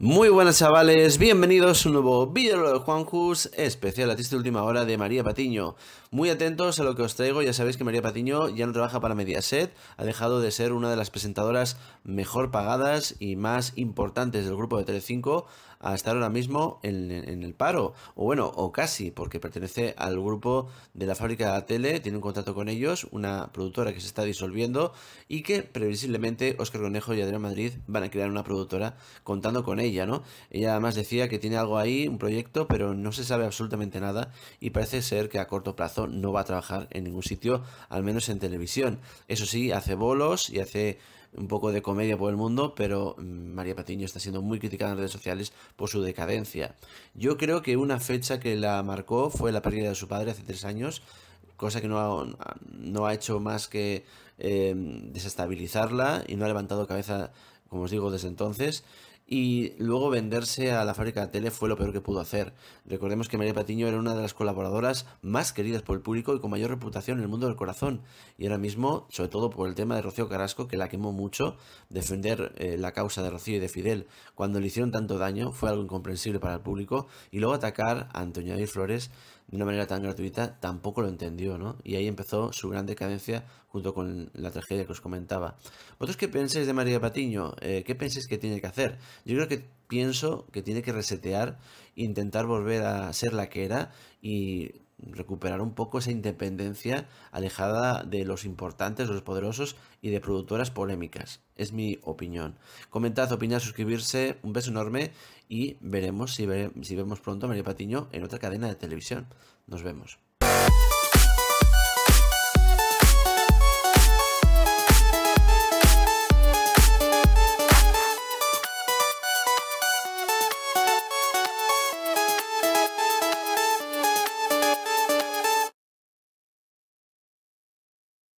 Muy buenas chavales, bienvenidos a un nuevo vídeo de Juanjus, especial la de última hora de María Patiño. Muy atentos a lo que os traigo, ya sabéis que María Patiño ya no trabaja para Mediaset, ha dejado de ser una de las presentadoras mejor pagadas y más importantes del grupo de Telecinco a estar ahora mismo en, el paro, o bueno, o casi, porque pertenece al grupo de la fábrica de la tele, tiene un contrato con ellos, una productora que se está disolviendo y que previsiblemente Oscar Conejo y Adrián Madrid van a crear una productora contando con ella ella, ¿no? Ella además decía que tiene algo ahí, un proyecto, pero no se sabe absolutamente nada y parece ser que a corto plazo no va a trabajar en ningún sitio, al menos en televisión. Eso sí, hace bolos y hace un poco de comedia por el mundo, pero mm, María Patiño está siendo muy criticada en redes sociales por su decadencia. Yo creo que una fecha que la marcó fue la pérdida de su padre hace tres años, cosa que no ha, no ha hecho más que eh, desestabilizarla y no ha levantado cabeza, como os digo, desde entonces y luego venderse a la fábrica de tele fue lo peor que pudo hacer. Recordemos que María Patiño era una de las colaboradoras más queridas por el público y con mayor reputación en el mundo del corazón. Y ahora mismo, sobre todo por el tema de Rocío Carrasco, que la quemó mucho, defender eh, la causa de Rocío y de Fidel cuando le hicieron tanto daño fue algo incomprensible para el público. Y luego atacar a Antonio de Flores de una manera tan gratuita, tampoco lo entendió, ¿no? Y ahí empezó su gran decadencia junto con la tragedia que os comentaba. ¿Vosotros qué pensáis de María Patiño? Eh, ¿Qué pensáis que tiene que hacer? Yo creo que pienso que tiene que resetear, intentar volver a ser la que era y recuperar un poco esa independencia alejada de los importantes, de los poderosos y de productoras polémicas. Es mi opinión. Comentad, opinad, suscribirse, un beso enorme y veremos si, si vemos pronto a María Patiño en otra cadena de televisión. Nos vemos.